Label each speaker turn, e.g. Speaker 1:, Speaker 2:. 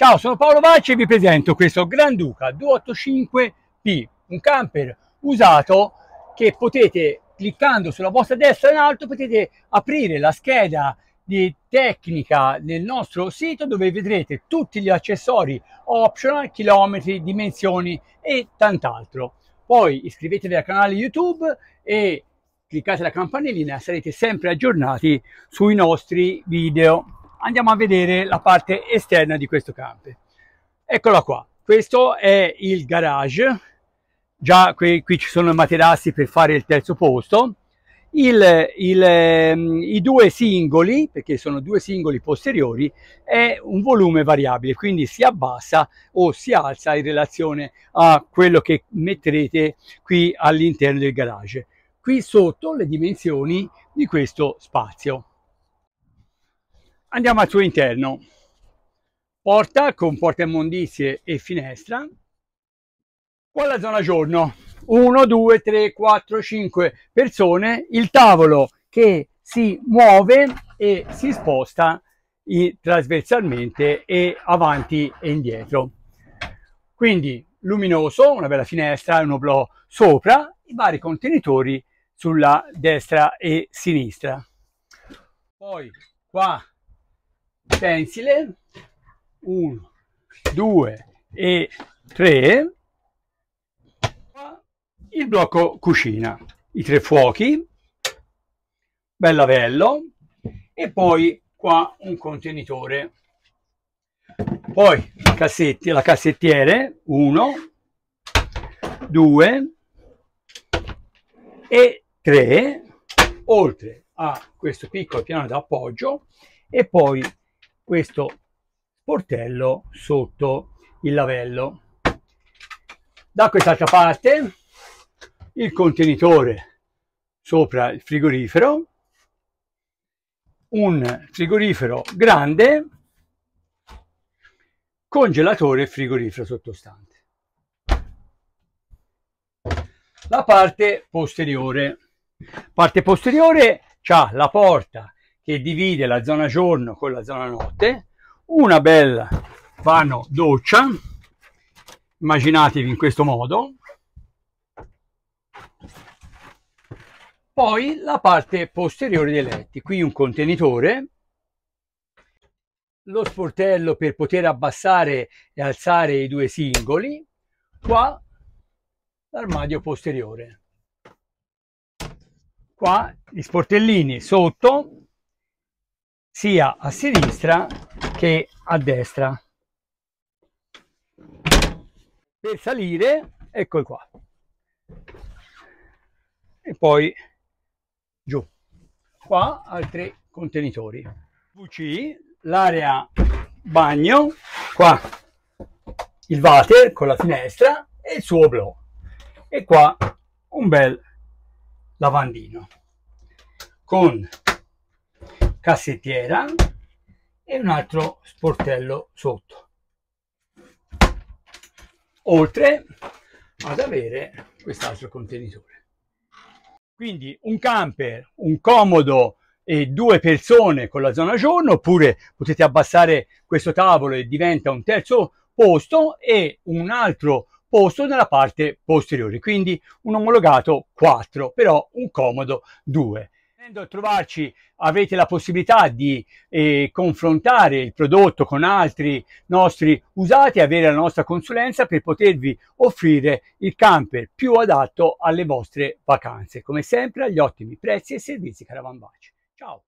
Speaker 1: Ciao, sono Paolo Vacci e vi presento questo Granduca 285P, un camper usato che potete, cliccando sulla vostra destra in alto, potete aprire la scheda di tecnica nel nostro sito dove vedrete tutti gli accessori optional, chilometri, dimensioni e tant'altro. Poi iscrivetevi al canale YouTube e cliccate la campanellina, sarete sempre aggiornati sui nostri video andiamo a vedere la parte esterna di questo camper. Eccola qua, questo è il garage, già qui, qui ci sono i materassi per fare il terzo posto, il, il, ehm, i due singoli, perché sono due singoli posteriori, è un volume variabile, quindi si abbassa o si alza in relazione a quello che metterete qui all'interno del garage. Qui sotto le dimensioni di questo spazio. Andiamo al suo interno. Porta con porta immondizie e finestra. Qua la zona giorno. 1, 2, 3, 4, 5 persone. Il tavolo che si muove e si sposta trasversalmente e avanti e indietro. Quindi luminoso, una bella finestra, un oblò sopra, i vari contenitori sulla destra e sinistra. Poi qua pensile 1 2 e 3 il blocco cucina i tre fuochi bellavello e poi qua un contenitore poi cassetti, la cassettiere 1 2 e 3 oltre a questo piccolo piano d'appoggio e poi questo sportello sotto il lavello. Da quest'altra parte il contenitore sopra il frigorifero, un frigorifero grande, congelatore e frigorifero sottostante. La parte posteriore. Parte posteriore ha la porta che divide la zona giorno con la zona notte, una bella vano doccia, immaginatevi in questo modo, poi la parte posteriore dei letti, qui un contenitore, lo sportello per poter abbassare e alzare i due singoli, qua l'armadio posteriore. Qua gli sportellini sotto sia a sinistra che a destra. Per salire, eccolo qua. E poi giù. Qua altri contenitori. VC, l'area bagno, qua il water con la finestra e il suo blò. E qua un bel lavandino con cassettiera e un altro sportello sotto oltre ad avere quest'altro contenitore quindi un camper un comodo e due persone con la zona giorno oppure potete abbassare questo tavolo e diventa un terzo posto e un altro posto nella parte posteriore quindi un omologato 4 però un comodo 2 Venendo a trovarci avete la possibilità di eh, confrontare il prodotto con altri nostri usati, avere la nostra consulenza per potervi offrire il camper più adatto alle vostre vacanze. Come sempre agli ottimi prezzi e servizi Caravan Baci. Ciao!